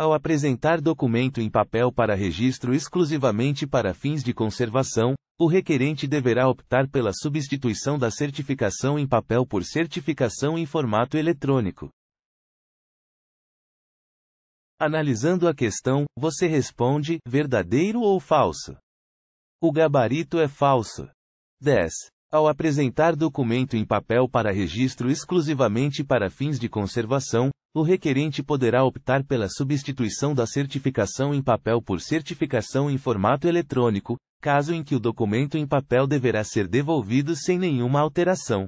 Ao apresentar documento em papel para registro exclusivamente para fins de conservação, o requerente deverá optar pela substituição da certificação em papel por certificação em formato eletrônico. Analisando a questão, você responde: verdadeiro ou falso? O gabarito é falso. 10. Ao apresentar documento em papel para registro exclusivamente para fins de conservação, o requerente poderá optar pela substituição da certificação em papel por certificação em formato eletrônico, caso em que o documento em papel deverá ser devolvido sem nenhuma alteração.